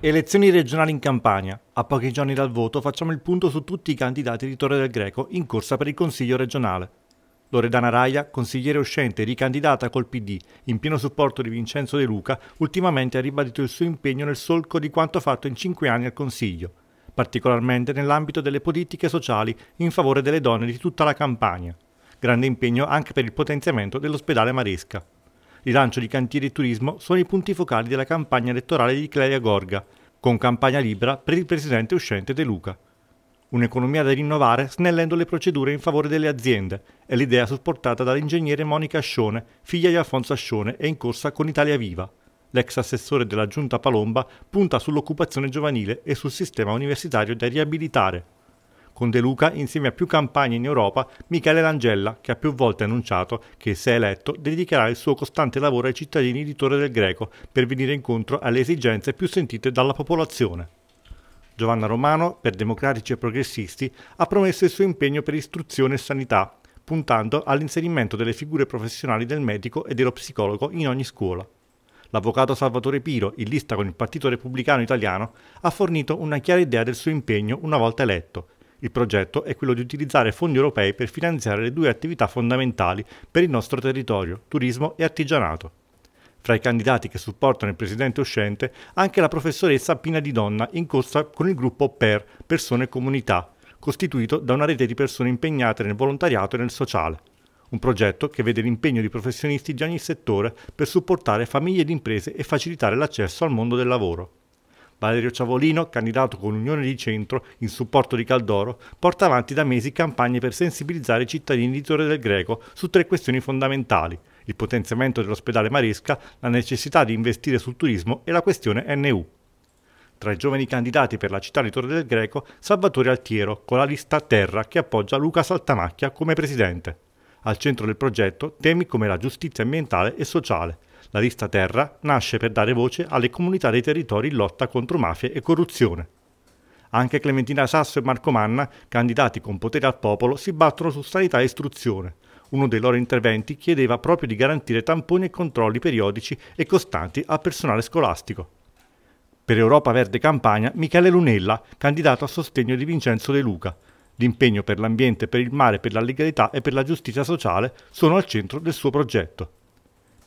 Elezioni regionali in Campania. A pochi giorni dal voto facciamo il punto su tutti i candidati di Torre del Greco in corsa per il Consiglio regionale. Loredana Raia, consigliere uscente, ricandidata col PD, in pieno supporto di Vincenzo De Luca, ultimamente ha ribadito il suo impegno nel solco di quanto fatto in cinque anni al Consiglio, particolarmente nell'ambito delle politiche sociali in favore delle donne di tutta la Campania. Grande impegno anche per il potenziamento dell'ospedale Maresca rilancio di cantieri e turismo sono i punti focali della campagna elettorale di Clelia Gorga, con campagna libera per il presidente uscente De Luca. Un'economia da rinnovare snellendo le procedure in favore delle aziende è l'idea supportata dall'ingegnere Monica Ascione, figlia di Alfonso Ascione e in corsa con Italia Viva. L'ex assessore della giunta Palomba punta sull'occupazione giovanile e sul sistema universitario da riabilitare, con De Luca insieme a più campagne in Europa, Michele Langella, che ha più volte annunciato che, se eletto, dedicherà il suo costante lavoro ai cittadini di Torre del Greco per venire incontro alle esigenze più sentite dalla popolazione. Giovanna Romano, per Democratici e Progressisti, ha promesso il suo impegno per istruzione e sanità, puntando all'inserimento delle figure professionali del medico e dello psicologo in ogni scuola. L'avvocato Salvatore Piro, in lista con il Partito Repubblicano Italiano, ha fornito una chiara idea del suo impegno una volta eletto, il progetto è quello di utilizzare fondi europei per finanziare le due attività fondamentali per il nostro territorio, turismo e artigianato. Fra i candidati che supportano il presidente uscente anche la professoressa Pina Di Donna in corsa con il gruppo PER, Persone e Comunità, costituito da una rete di persone impegnate nel volontariato e nel sociale. Un progetto che vede l'impegno di professionisti di ogni settore per supportare famiglie ed imprese e facilitare l'accesso al mondo del lavoro. Valerio Ciavolino, candidato con Unione di Centro in supporto di Caldoro, porta avanti da mesi campagne per sensibilizzare i cittadini di Torre del Greco su tre questioni fondamentali il potenziamento dell'ospedale Maresca, la necessità di investire sul turismo e la questione NU. Tra i giovani candidati per la città di Torre del Greco, Salvatore Altiero, con la lista Terra che appoggia Luca Saltamacchia come presidente. Al centro del progetto temi come la giustizia ambientale e sociale, la lista Terra nasce per dare voce alle comunità dei territori in lotta contro mafie e corruzione. Anche Clementina Sasso e Marco Manna, candidati con potere al popolo, si battono su sanità e istruzione. Uno dei loro interventi chiedeva proprio di garantire tamponi e controlli periodici e costanti al personale scolastico. Per Europa Verde Campania, Michele Lunella, candidato a sostegno di Vincenzo De Luca. L'impegno per l'ambiente, per il mare, per la legalità e per la giustizia sociale sono al centro del suo progetto.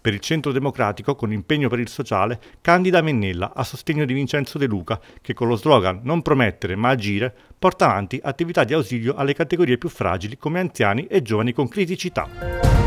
Per il Centro Democratico, con impegno per il sociale, Candida Mennella a sostegno di Vincenzo De Luca, che con lo slogan Non promettere ma agire porta avanti attività di ausilio alle categorie più fragili come anziani e giovani con criticità.